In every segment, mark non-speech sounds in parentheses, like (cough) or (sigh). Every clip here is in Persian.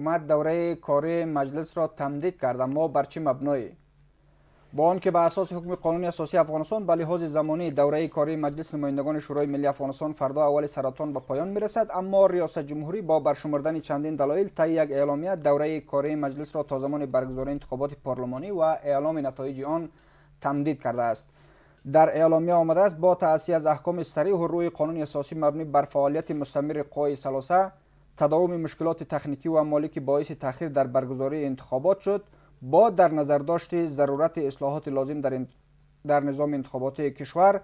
حکومت دوره کاری مجلس را تمدید کرد اما بر چه مبنایی با آنکه به اساس حکم قانون اساسی افغانستان به لحاظ زمانی دوره کاری مجلس نمایندگان شورای ملی افغانستان فردا اول سرطان به پایان میرسد اما ریاست جمهوری با برشمردن چندین دلایل طی یک اعلامیه دوره کاری مجلس را تا زمان برگزاری انتخابات پارلمانی و اعلام نتایج آن تمدید کرده است در اعلامیه آمده است با تأسی از احکام سریع و روی قانون اساسی مبنی بر فعالیت مستمر قوای ثلاثه تداوم مشکلات تخنیکی و مالی که باعث تاخیر در برگزاری انتخابات شد با در نظر داشت ضرورت اصلاحات لازم در, در نظام انتخابات کشور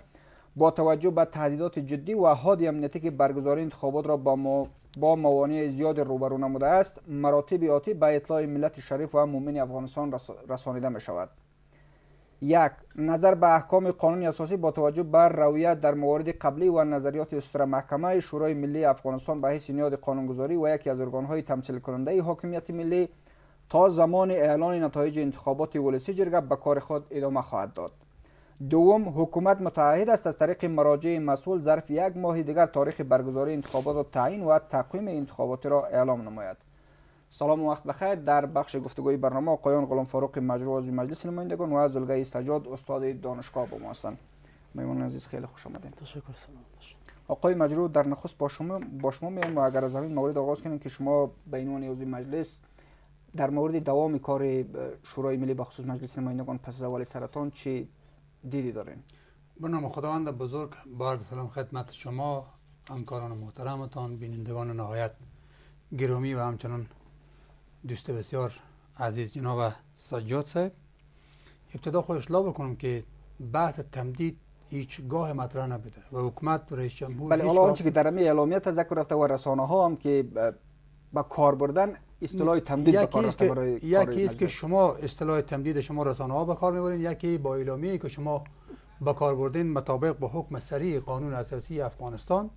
با توجه به تهدیدات جدی و حاد امنیتی که برگزاری انتخابات را با, موانع زیاد روبرو نموده است مراتب آتی به اطلاع ملت شریف و مؤمن افغانستان رس... رسانیده می شود یک نظر به احکام قانون اساسی با توجه بر رویت در موارد قبلی و نظریات استر محکمه شورای ملی افغانستان به حیث نیاد قانونگذاری و یکی از ارگانهای تمثیل کننده حاکمیت ملی تا زمان اعلان نتایج انتخابات ولسی جرگه به کار خود ادامه خواهد داد دوم حکومت متعهد است از طریق مراجع مسئول ظرف یک ماه دیگر تاریخ برگزاری انتخابات و تعیین و تقویم انتخابات را اعلام نماید سلام و وقت بخیر در بخش گفتگوی برنامه آقایان غلام فاروق مجروع مجلس نمایندگان و از زلگه استجاد استاد دانشگاه با ما هستند میمون عزیز خیلی خوش آمدین تشکر سلام آقای مجرو در نخست با شما با شما میایم و اگر از همین مورد آغاز کنیم که شما به عنوان عضو مجلس در مورد دوام کار شورای ملی خصوص مجلس نمایندگان پس از اول سرطان چی دیدی دارین به نام خداوند بزرگ با سلام خدمت شما همکاران محترمتان بینندگان نهایت گرامی و همچنان دوست بسیار عزیز جناب سجاد صاحب ابتدا خوش لاب بکنم که بحث تمدید گاه مطرح نبوده و حکومت رئیس جمهور بله حالا آنچه که در امی اعلامیه تذکر رفته و رسانه ها هم که با کار بردن اصطلاح تمدید به کار برای یکی است که شما اصطلاح تمدید شما رسانه ها به کار میبرین یکی با اعلامیه که شما با کار بردین مطابق با حکم سری قانون اساسی افغانستان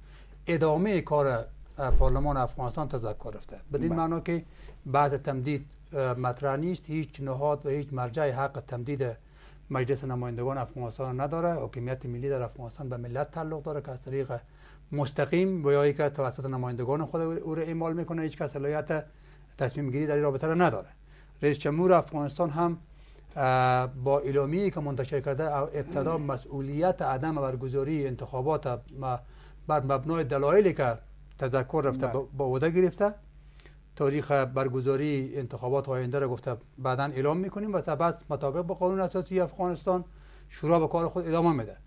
ادامه کار پارلمان افغانستان تذکر رفته بدین بله. معنا که بعد تمدید مطرح نیست هیچ نهاد و هیچ مرجع حق تمدید مجلس نمایندگان افغانستان نداره حاکمیت ملی در افغانستان به ملت تعلق داره که از طریق مستقیم و یا که توسط نمایندگان خود او را اعمال میکنه هیچ کس صلاحیت تصمیم گیری در این رابطه را نداره رئیس جمهور افغانستان هم با اعلامی که منتشر کرده ابتدا مسئولیت عدم برگزاری انتخابات بر مبنای دلایلی که تذکر رفته بله. با عهده گرفته تاریخ برگزاری انتخابات آینده را گفته بعدا اعلام میکنیم و بعد مطابق با قانون اساسی افغانستان شورا به کار خود ادامه میده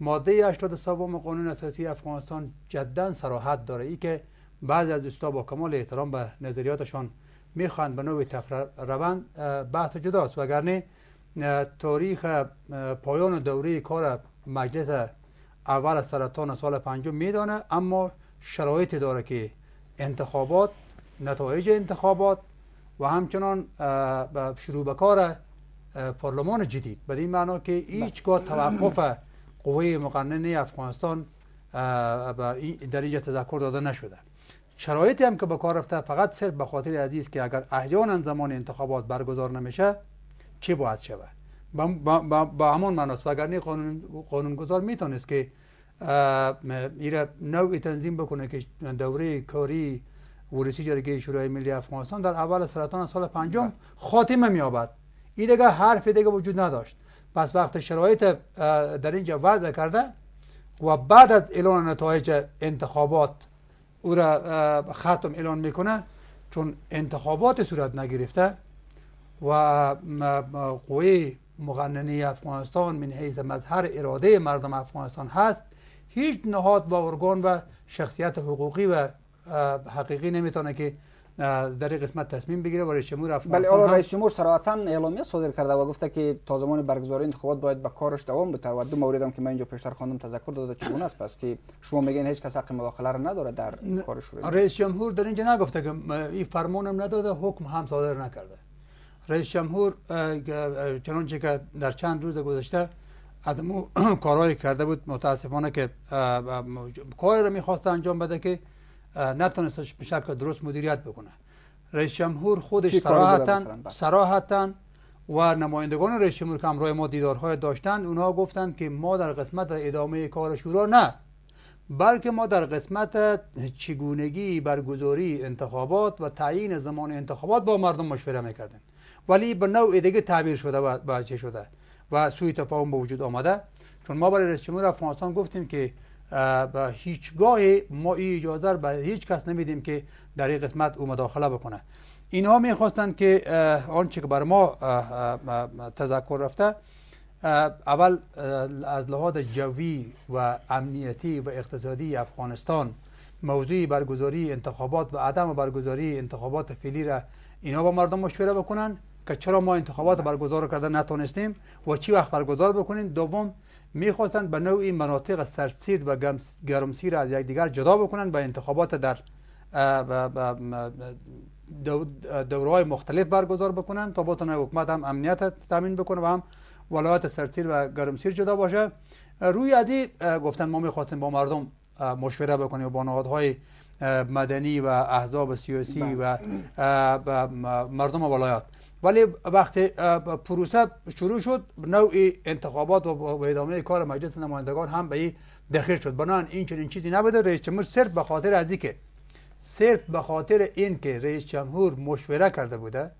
ماده 83 قانون اساسی افغانستان جدا سراحت داره ای که بعضی از دوستا با کمال احترام به نظریاتشان میخوان به نوع روند بحث جداست وگرنه تاریخ پایان دوره کار مجلس اول سرطان سال پنجم میدانه اما شرایطی داره که انتخابات نتایج انتخابات و همچنان شروع به کار پارلمان جدید به این معنا که هیچگاه بله. توقف قوه مقننه افغانستان در اینجا تذکر داده نشده شرایطی هم که به کار رفته فقط صرف به خاطر عزیز که اگر احیانا زمان انتخابات برگزار نمیشه چه باید شود به همان معناست و اگر قانون قانونگذار میتونست که ایره نو تنظیم بکنه که دوره کاری ورسی جرگه شورای ملی افغانستان در اول سرطان سال پنجم خاتمه میابد این دیگه حرف دیگه وجود نداشت پس وقت شرایط در اینجا وضع کرده و بعد از اعلان نتایج انتخابات او را ختم اعلان میکنه چون انتخابات صورت نگرفته و قوی مغننی افغانستان من حیث مظهر اراده مردم افغانستان هست هیچ نهاد و ارگان و شخصیت حقوقی و حقیقی نمیتونه که در قسمت تصمیم بگیره و بله، رئیس جمهور افغانستان بله آقا رئیس جمهور صراحتا اعلامیه صادر کرده و گفته که تا زمان برگزاری انتخابات باید به کارش دوام بده و دو موردم که من اینجا پیشتر خواندم تذکر داده چگونه است پس که شما میگین هیچ کس حق مداخله را نداره در کارش رئیس جمهور در اینجا نگفته که این فرمانم نداده حکم هم صادر نکرده رئیس جمهور چنانچه که در چند روز گذشته ادمو (clears throat) کارهایی کرده بود متاسفانه که کاری را میخواست انجام بده که نتونستش به شکل درست مدیریت بکنه رئیس جمهور خودش سراحتن بله. و نمایندگان رئیس جمهور که همراه ما دیدارهای داشتند اونها گفتند که ما در قسمت ادامه کار شورا نه بلکه ما در قسمت چگونگی برگزاری انتخابات و تعیین زمان انتخابات با مردم مشوره میکردیم ولی به نوع دیگه تعبیر شده و چه شده و سوی تفاهم به وجود آمده چون ما برای رئیس جمهور افغانستان گفتیم که و هیچگاه ما ای اجازه به هیچ کس نمیدیم که در این قسمت او مداخله بکنه اینها میخواستند که آنچه که بر ما تذکر رفته اول از لحاظ جوی و امنیتی و اقتصادی افغانستان موضوع برگزاری انتخابات و عدم برگزاری انتخابات فعلی را اینا با مردم مشوره بکنن که چرا ما انتخابات برگزار کرده نتونستیم و چی وقت برگزار بکنیم دوم میخواستند به نوعی مناطق سرسید و گرمسیر از یکدیگر جدا بکنند و انتخابات در دوره های مختلف برگزار بکنند تا با حکومت هم امنیت تامین بکنه و هم ولایت سرسیر و گرمسیر جدا باشه روی ادی گفتن ما میخواستیم با مردم مشوره بکنیم و با نهادهای مدنی و احزاب سیاسی بله. و مردم ولایت ولی وقتی پروسه شروع شد نوع انتخابات و ادامه کار مجلس نمایندگان هم به این دخیل شد بنا این چنین چیزی نبوده رئیس جمهور صرف به خاطر از که صرف به خاطر این که رئیس جمهور مشوره کرده بوده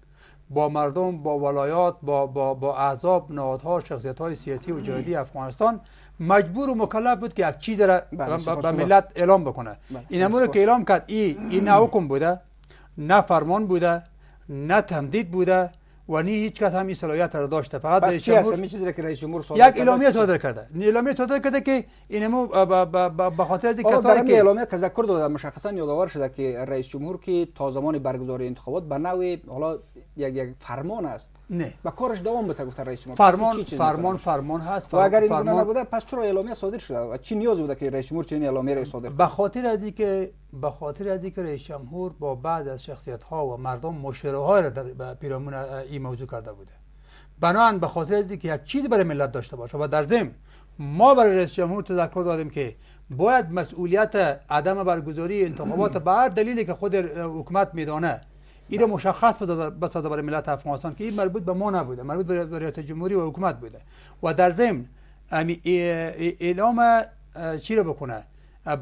با مردم با ولایات با با با احزاب نهادها شخصیت های سیاسی و جهادی افغانستان مجبور و مکلف بود که یک چیز را بله، به ملت اعلام بکنه بله، این امور که اعلام کرد این (clears throat) نه حکم بوده نه فرمان بوده نه تمدید بوده و نه هیچ کس هم این صلاحیت را داشته فقط رئیس جمهور یک اعلامیه صادر کرده این اعلامیه صادر کرده که اینمو به خاطر اینکه کسایی که اعلامیه تذکر داده مشخصا یادآور شده که رئیس جمهور که تا زمان برگزاری انتخابات به نوع حالا یک یک فرمان است نه و کارش دوام بده گفت رئیس جمهور فرمان فرمان فرمان هست و اگر این فرمان نبوده پس چرا اعلامیه صادر شده و چی نیاز بوده که رئیس جمهور چنین اعلامیه را صادر به خاطر از اینکه به خاطر از اینکه رئیس جمهور با بعض از شخصیت ها و مردم مشوره های را به پیرامون این موضوع کرده بوده بنان به خاطر از اینکه یک چیز برای ملت داشته باشه و در ضمن ما برای رئیس جمهور تذکر دادیم که باید مسئولیت عدم برگزاری انتخابات به دلیلی که خود حکومت میدانه ایده مشخص بسازه برای ملت افغانستان که این مربوط به ما نبوده مربوط به ریاست جمهوری و حکومت بوده و در ضمن اعلام چی رو بکنه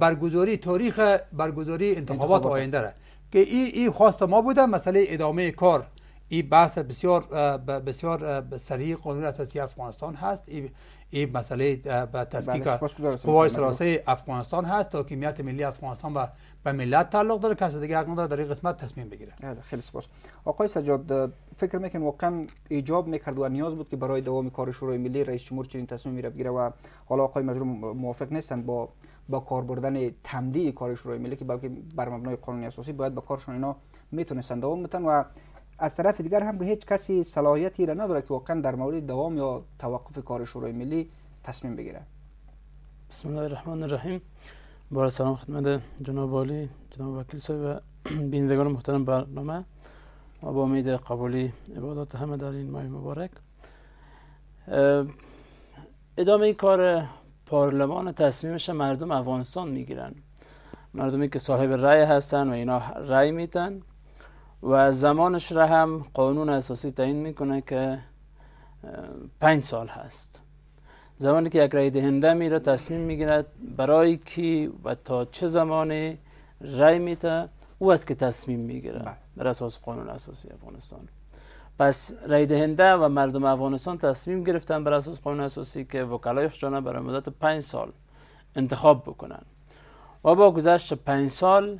برگزاری تاریخ برگزاری انتخابات آینده را که این این خواست ما بوده مسئله ادامه کار این بحث بسیار بسیار سریع قانون اساسی افغانستان هست این ای مسئله به تفکیک بله، قوای سلاسه افغانستان هست تا ملی افغانستان و به ملت تعلق داره کسی دیگه حق نداره در این قسمت تصمیم بگیره بله، خیلی سپاس آقای سجاد فکر میکنم واقعا ایجاب میکرد و نیاز بود که برای دوام کار شورای ملی رئیس جمهور چنین تصمیم میره بگیره و حالا آقای مجروم موافق نیستن با با کار بردن تمدید کار شورای ملی که بلکه بر مبنای قانون اساسی باید با کارشون اینا میتونستن دوام بتن و از طرف دیگر هم هیچ کسی صلاحیتی را نداره که واقعا در مورد دوام یا توقف کار شورای ملی تصمیم بگیره بسم الله الرحمن الرحیم بار سلام خدمت جناب والی جناب وکیل صاحب و (clears throat) بینندگان محترم برنامه و با امید قبولی عبادات همه در این ماه مبارک ادامه این کار پارلمان تصمیمش مردم افغانستان میگیرن مردمی که صاحب رأی هستن و اینا رأی میتن و زمانش را هم قانون اساسی تعیین میکنه که پنج سال هست زمانی که یک رای دهنده میره تصمیم میگیرد برای کی و تا چه زمانی رای میته او است که تصمیم میگیره بله. بر اساس قانون اساسی افغانستان پس رای دهنده و مردم افغانستان تصمیم گرفتن بر اساس قانون اساسی که وکلای خشانه برای مدت پنج سال انتخاب بکنن و با گذشت پنج سال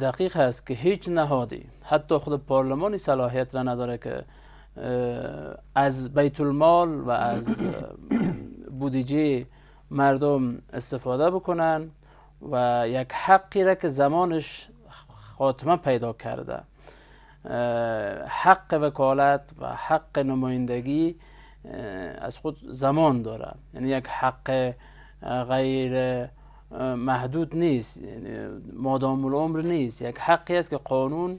دقیق است که هیچ نهادی حتی خود پارلمانی صلاحیت را نداره که از بیت المال و از بودجه مردم استفاده بکنن و یک حقی را که زمانش خاتمه پیدا کرده حق وکالت و حق نمایندگی از خود زمان داره یعنی یک حق غیر محدود نیست یعنی مادام العمر نیست یک حقی است که قانون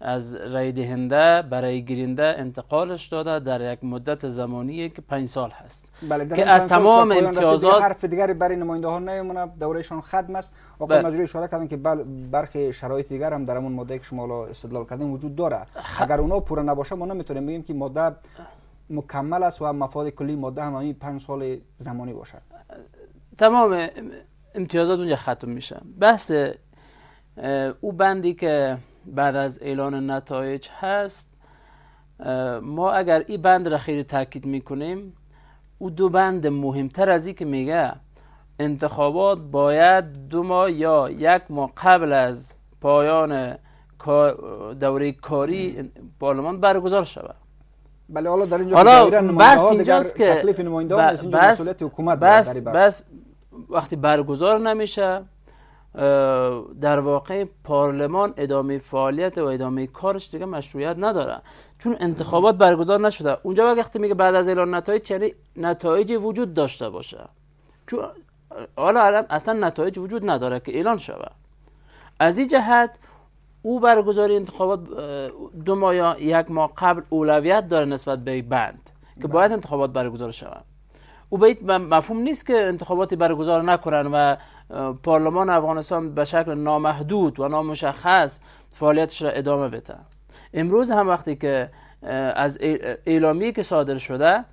از رای دهنده برای گیرنده انتقالش داده در یک مدت زمانی که پنج سال هست بله، که از تمام امتیازات حرف دیگری برای نماینده ها نمیمونه دورهشان ختم است آقای بله. مجری اشاره کردن که بل برخی شرایط دیگر هم در اون ماده که شما استدلال کردیم وجود داره اگر اونا پوره نباشه ما نمیتونیم بگیم که ماده مکمل است و مفاد کلی ماده هم همین پنج سال زمانی باشد تمام امتیازات اونجا ختم میشه بحث او بندی که بعد از اعلان نتایج هست ما اگر این بند را خیلی تاکید میکنیم او دو بند مهمتر از این که میگه انتخابات باید دو ماه یا یک ماه قبل از پایان دوره کاری پارلمان برگزار شود بله حالا در اینجا بس اینجاست که بس, بس وقتی برگزار نمیشه در واقع پارلمان ادامه فعالیت و ادامه کارش دیگه مشروعیت نداره چون انتخابات برگزار نشده اونجا وقتی میگه بعد از اعلان نتایج چه یعنی نتایجی وجود داشته باشه چون حالا اصلا نتایج وجود نداره که اعلان شود از این جهت او برگزاری انتخابات دو ماه یا یک ماه قبل اولویت داره نسبت به بند که بله. باید انتخابات برگزار شود او به مفهوم نیست که انتخاباتی برگزار نکنن و پارلمان افغانستان به شکل نامحدود و نامشخص فعالیتش را ادامه بده امروز هم وقتی که از اعلامیه که صادر شده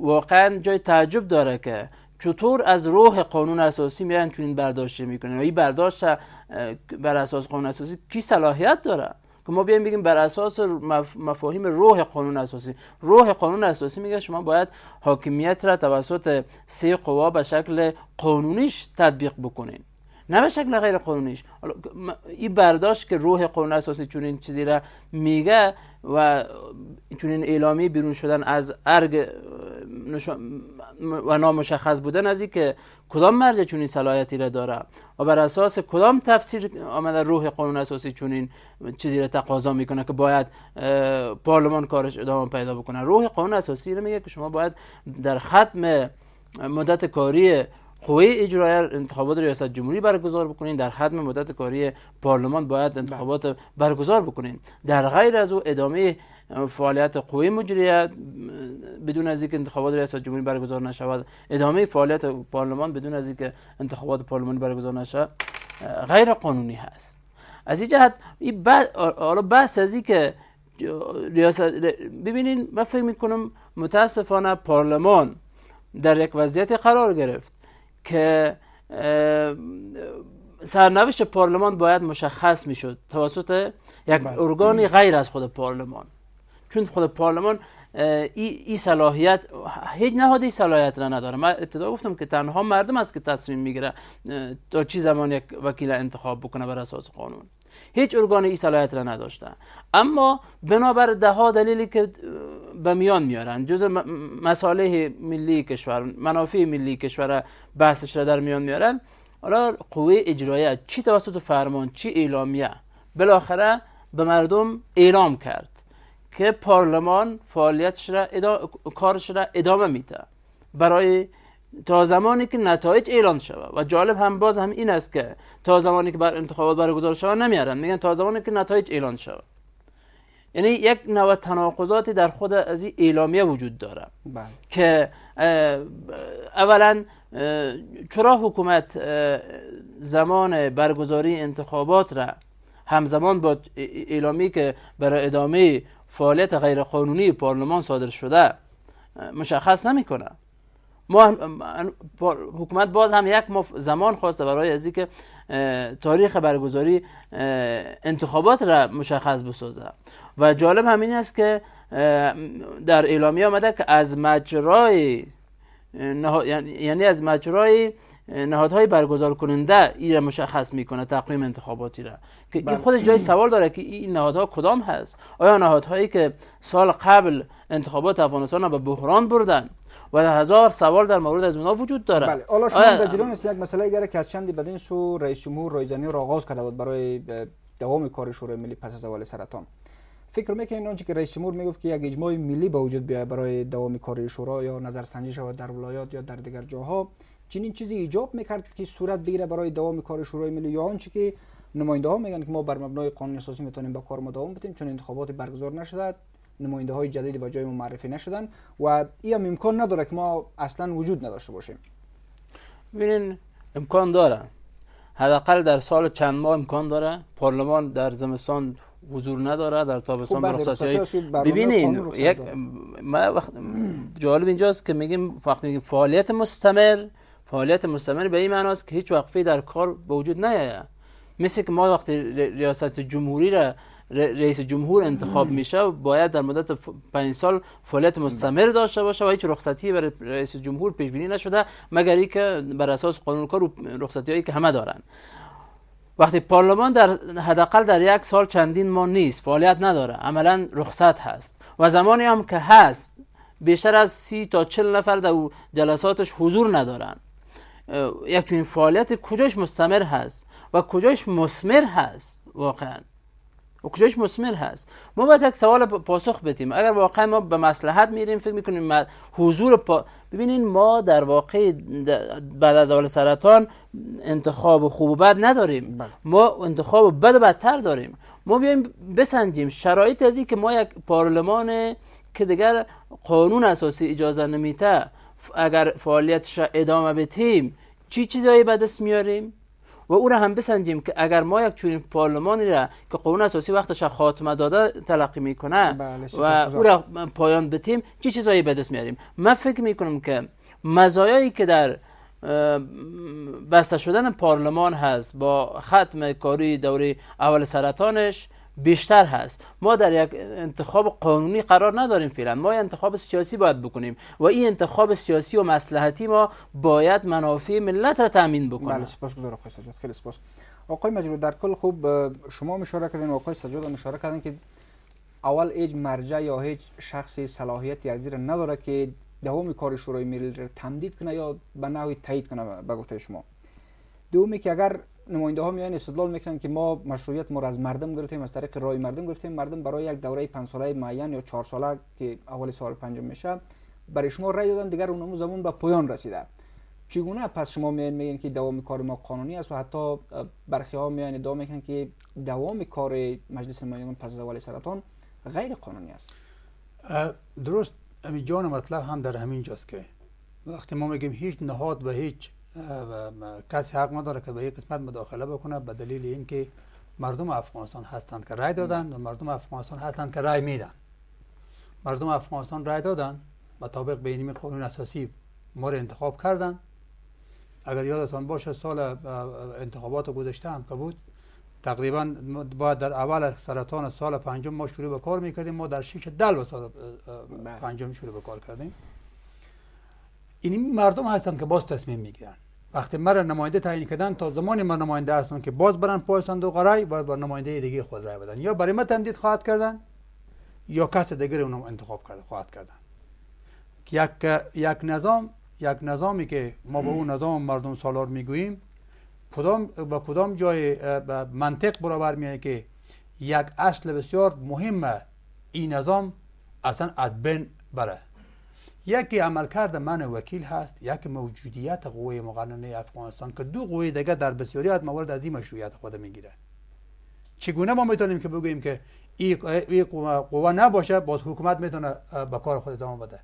واقعا جای تعجب داره که چطور از روح قانون اساسی میان چنین برداشت میکنن و این برداشت بر اساس قانون اساسی کی صلاحیت داره که ما بیایم بگیم بر اساس مفاهیم روح قانون اساسی روح قانون اساسی میگه شما باید حاکمیت را توسط سه قوا به شکل قانونیش تطبیق بکنین نه به شکل غیر قانونیش این برداشت که روح قانون اساسی چون این چیزی را میگه و چون این اعلامی بیرون شدن از ارگ و نامشخص بودن از که کدام مرجع چنین صلاحیتی را داره و بر اساس کدام تفسیر آمده روح قانون اساسی چنین چیزی را تقاضا میکنه که باید پارلمان کارش ادامه پیدا بکنه روح قانون اساسی را میگه که شما باید در ختم مدت کاری قوه اجرایی انتخابات ریاست جمهوری برگزار بکنین در ختم مدت کاری پارلمان باید انتخابات برگزار بکنین در غیر از او ادامه فعالیت قوی مجریه بدون از اینکه انتخابات ریاست جمهوری برگزار نشود ادامه فعالیت پارلمان بدون از اینکه انتخابات پارلمانی برگزار نشود غیر قانونی هست از این جهت این حالا بحث از اینکه که ریاست ببینین من فکر میکنم متاسفانه پارلمان در یک وضعیت قرار گرفت که سرنوشت پارلمان باید مشخص میشد توسط یک بله. ارگانی غیر از خود پارلمان چون خود پارلمان این ای صلاحیت هیچ نهادی این صلاحیت را نداره من ابتدا گفتم که تنها مردم است که تصمیم میگیره تا چی زمان یک وکیل انتخاب بکنه بر اساس قانون هیچ ارگان ای صلاحیت را نداشته اما بنابر ده دلیلی که به میان میارن جز مصالح ملی کشور منافع ملی کشور بحثش را در میان میارن حالا قوه اجرایه چی توسط فرمان چی اعلامیه بالاخره به مردم اعلام کرد که پارلمان فعالیتش را کارش را ادامه میده برای تا زمانی که نتایج اعلان شود و جالب هم باز هم این است که تا زمانی که بر انتخابات برگزار شود نمیارن میگن تا زمانی که نتایج اعلان شود یعنی یک نوع تناقضاتی در خود از این اعلامیه وجود داره بله. که اولا چرا حکومت زمان برگزاری انتخابات را همزمان با اعلامی که برای ادامه فعالیت غیرقانونی پارلمان صادر شده مشخص نمیکنه ما حکومت باز هم یک زمان خواسته برای از که تاریخ برگزاری انتخابات را مشخص بسازه و جالب همین است که در اعلامیه آمده که از مجرای یعنی-, یعنی از مجرای نهادهای برگزار کننده این مشخص میکنه تقویم انتخاباتی را که این بله. خودش جای سوال داره که این نهادها کدام هست آیا نهادهایی که سال قبل انتخابات افغانستان را به بحران بردن و هزار سوال در مورد از اونا وجود داره بله حالا شما در جریان یک مسئله دیگه که از چندی بدین سو رئیس جمهور رایزنی را آغاز کرده بود برای دوام کار شورای ملی پس از اول سرطان فکر میکنین آنچه که رئیس جمهور میگفت که یک اجماع ملی به وجود بیاید برای دوام کار شورا یا نظرسنجی شود در ولایات یا در دیگر جاها چنین چیزی ایجاب میکرد که صورت بگیره برای دوام کار شورای ملی یا آنچه که نماینده ها میگن که ما بر مبنای قانون اساسی میتونیم با کار ما دوام بدیم چون انتخابات برگزار نشده نماینده های جدید به جای ما معرفی نشدن و این هم امکان نداره که ما اصلا وجود نداشته باشیم ببینین امکان داره حداقل در سال چند ماه امکان داره پارلمان در زمستان حضور نداره در تابستان خب، های ببینین یک ما وقت جالب اینجاست که فعالیت مستمر فعالیت مستمر به این معناست که هیچ وقفه در کار به وجود نیاید مثل که ما وقتی ریاست جمهوری را رئیس جمهور انتخاب میشه باید در مدت پنج سال فعالیت مستمر داشته باشه و هیچ رخصتی برای رئیس جمهور پیش بینی نشده مگر اینکه بر اساس قانون کار رخصتی هایی که همه دارن وقتی پارلمان در حداقل در یک سال چندین ما نیست فعالیت نداره عملا رخصت هست و زمانی هم که هست بیشتر از سی تا چل نفر در جلساتش حضور ندارن یک این فعالیت کجاش مستمر هست و کجاش مسمر هست واقعا و کجاش مسمر هست ما باید یک سوال پاسخ بدیم اگر واقعا ما به مسلحت میریم فکر میکنیم حضور پا... ببینین ما در واقع بعد از اول سرطان انتخاب خوب و بد نداریم بله. ما انتخاب بد و بدتر داریم ما بیایم بسنجیم شرایط از که ما یک پارلمان که دیگر قانون اساسی اجازه نمیته اگر را ادامه تیم، چی چیزایی به دست میاریم و او را هم بسنجیم که اگر ما یک چونین پارلمانی را که قانون اساسی وقتش خاتمه داده تلقی میکنه بله، و او را پایان بتیم چی چیزایی به دست میاریم من فکر میکنم که مزایایی که در بسته شدن پارلمان هست با ختم کاری دوره اول سرطانش بیشتر هست ما در یک انتخاب قانونی قرار نداریم فعلا ما انتخاب سیاسی باید بکنیم و این انتخاب سیاسی و مصلحتی ما باید منافع ملت را تامین بکنه بله سپاسگزارم آقای سجاد خیلی سپاس آقای مجرور در کل خوب شما مشاره کردین و آقای سجاد هم اشاره کردن که اول هیچ مرجع یا هیچ شخصی صلاحیت از نداره که دوام کار شورای ملی را تمدید کنه یا به نوعی تایید کنه به گفته شما دومی که اگر نماینده ها میان استدلال میکنن که ما مشروعیت ما از مردم گرفتیم از طریق رای مردم گرفتیم مردم برای یک دوره 5 ساله معین یا 4 ساله که اول سال پنجم میشه برای شما رای دادن دیگر اون زمان به پایان رسیده چگونه پس شما میان میگین که دوام کار ما قانونی است و حتی برخی ها میان ادعا میکنن که دوام کار مجلس نمایندگان پس از اول سرطان غیر قانونی است درست امی جان مطلب هم در همین جاست که وقتی ما میگیم هیچ نهاد و هیچ کسی حق نداره که به یک قسمت مداخله بکنه به دلیل اینکه مردم افغانستان هستند که رای دادن و مردم افغانستان هستند که رای میدن مردم افغانستان رای دادن مطابق به این قانون اساسی ما را انتخاب کردن اگر یادتان باشه سال انتخابات گذشته هم که بود تقریبا باید در اول سرطان سال پنجم ما شروع به کار میکردیم ما در شش دل سال بله. پنجم شروع به کار کردیم این مردم هستند که باز تصمیم میگیرن وقتی مرا نماینده تعیین کردن تا زمان من نماینده هستم که باز برن پای صندوق رای و با نماینده دیگه خود رای بدن یا برای ما تمدید خواهد کردن یا کس دیگر اونو انتخاب کرده خواهد کردن یک یک نظام یک نظامی که ما به اون نظام مردم سالار میگوییم کدام با کدام جای منطق برابر میاد که یک اصل بسیار مهمه این نظام اصلا از بین بره یکی عملکرد من وکیل هست یکی موجودیت قوه مقننه افغانستان که دو قوه دیگه در بسیاری از موارد از این مشروعیت خود میگیره؟ چگونه ما میتونیم که بگوییم که این قوه نباشه باز حکومت میتونه به کار خود ادامه بده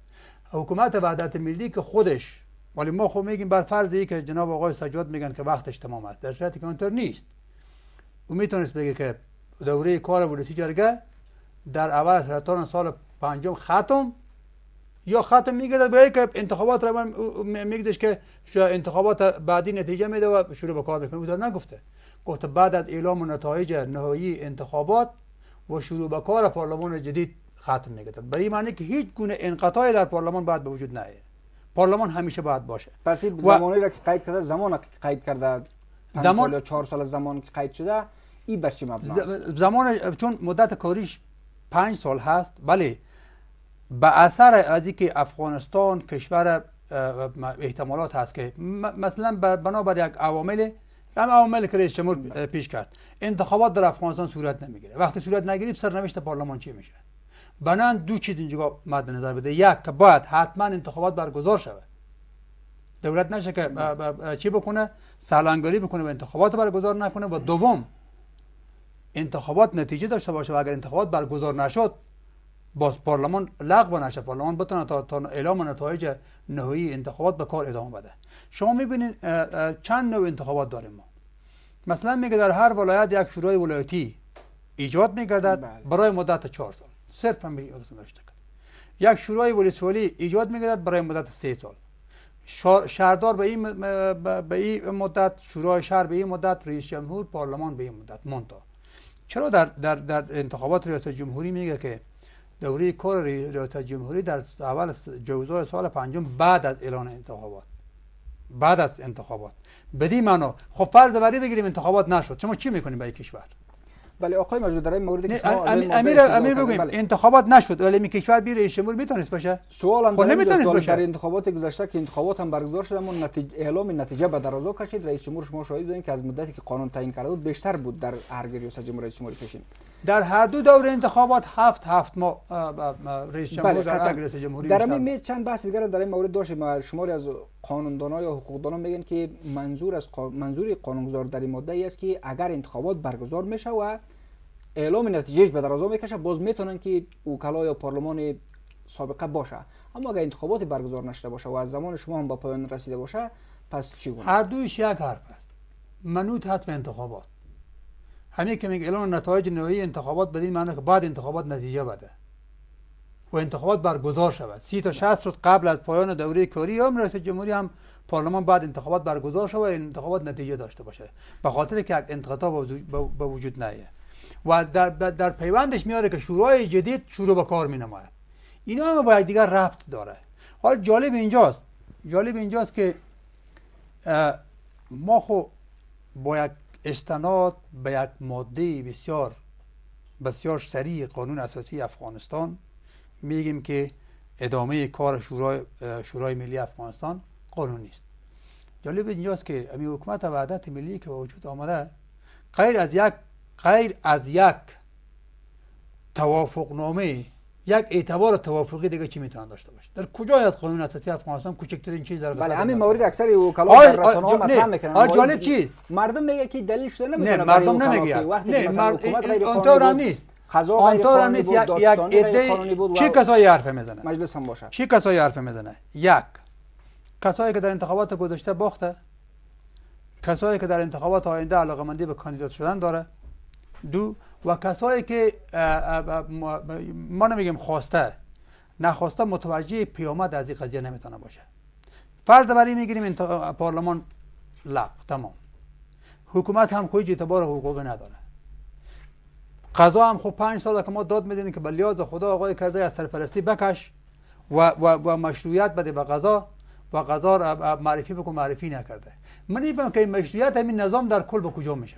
حکومت وحدت ملی که خودش ولی ما خود خب میگیم بر فرض ای که جناب آقای سجاد میگن که وقتش تمام است در صورتی که اونطور نیست او میتونست بگه که دوره کار ولسی جرگه در اول سرطان سال پنجم ختم یا ختم میگردد برای که انتخابات رو میگدش که انتخابات بعدی نتیجه میده و شروع به کار میکنه نگفته گفته بعد از اعلام نتایج نهایی انتخابات و شروع به کار پارلمان جدید ختم به برای معنی که هیچ گونه انقطاعی در پارلمان باید به وجود نیاید پارلمان همیشه باید باشه پس این زمانی را که قید کرده زمان که قید کرده زمان یا چهار سال زمان که قید شده این بر چه زمان چون مدت کاریش پنج سال هست بله به اثر از که افغانستان کشور احتمالات هست که مثلا بنابر یک عوامل هم عوامل که رئیس جمهور پیش کرد انتخابات در افغانستان صورت نمیگیره وقتی صورت نگیریم سرنوشت پارلمان چی میشه بنا دو چیز اینجا مد نظر بده یک که باید حتما انتخابات برگزار شود دولت نشه که چی بکنه سالانگاری بکنه و انتخابات برگزار نکنه و دوم انتخابات نتیجه داشته باشه و اگر انتخابات برگزار نشد با پارلمان لغو نشه پارلمان بتونه تا, تا اعلام نتایج نهایی انتخابات به کار ادامه بده شما میبینید چند نوع انتخابات داریم ما مثلا میگه در هر ولایت یک شورای ولایتی ایجاد میگردد بله. برای مدت چهار سال صرف هم داشته یک شورای ولسوالی ایجاد میگردد برای مدت سه سال شهردار به این به این مدت شورای شهر به این مدت رئیس جمهور پارلمان به این مدت مونتا چرا در در در انتخابات ریاست جمهوری میگه که دوره کار ریاست جمهوری در اول جوزا سال پنجم بعد از اعلان انتخابات بعد از انتخابات بدی معنا خب فرض بری بگیریم انتخابات نشد شما چی میکنیم برای کشور بله آقای مجدور در این مورد که شما امیر امیر, بله، بگویم بله. انتخابات نشد ولی می کشور بیر شمول میتونست باشه سوال خب نمیتونست باشه در انتخابات گذشته که انتخابات هم برگزار شده و نتیجه اعلام نتیجه به درازا کشید رئیس جمهور شما شاهد بودین که از مدتی که قانون تعیین کرده بود بیشتر بود در هر ریاست جمهوری کشید پیشین در هر دو دور انتخابات هفت هفت ما رئیس جمهور بله، در جمهوری در این میز چند بحث دیگر در این مورد داشتیم شماری از حقوق یا ها میگن که منظور از منظور قانونگذار در این ماده ای است که اگر انتخابات برگزار میشه و اعلام نتیجهش به درازا میکشه باز میتونن که وکلا یا پارلمان سابقه باشه اما اگر انتخابات برگزار نشده باشه و از زمان شما هم به پایان رسیده باشه پس چی گونه هر دویش یک حرف است منوط حتم انتخابات همین که میگه اعلان نتایج نهایی انتخابات بدین معنی که بعد انتخابات نتیجه بده و انتخابات برگزار شود سی تا 60 روز قبل از پایان دوره کاری هم رئیس جمهوری هم پارلمان بعد انتخابات برگزار شود و انتخابات نتیجه داشته باشه به خاطر که انتخابات به وجود نیه و در, در پیوندش میاره که شورای جدید شروع به کار می نماید اینا هم با دیگر ربط داره حال جالب اینجاست جالب اینجاست که ما خو خب با یک استناد به یک ماده بسیار بسیار سریع قانون اساسی افغانستان میگیم که ادامه کار شورای, شورای ملی افغانستان قانون نیست جالب اینجاست که امی حکومت و ملی که وجود آمده غیر از یک غیر از یک توافقنامه یک اعتبار توافقی دیگه چی میتونن داشته باشه در کجا یاد قانون اساسی افغانستان کوچکترین چیز در بله همین موارد اکثر وکلا در رسانه‌ها مطرح میکنن آ جالب چیز مردم میگه که دلیل شده نمیتونه نه مردم نمیگه نه مرد آنطور هم نیست آنطور هم نیست یک ایده چی کسایی حرف میزنه مجلس هم باشه چی کسایی حرف میزنه یک کسایی که در انتخابات گذشته باخته کسایی که در انتخابات آینده علاقمندی به کاندیدات شدن داره دو و کسایی که ما نمیگیم خواسته نخواسته متوجه پیامد از این قضیه نمیتونه باشه فرض این میگیریم این پارلمان لغو تمام حکومت هم کوئی اعتبار حقوقی نداره قضا هم خب پنج سال که ما داد میدینیم که به لیاز خدا آقای کرده از سرپرستی بکش و, و, و مشروعیت بده به قضا و قضا معرفی بکن معرفی نکرده من که این مشروعیت همین نظام در کل به کجا میشه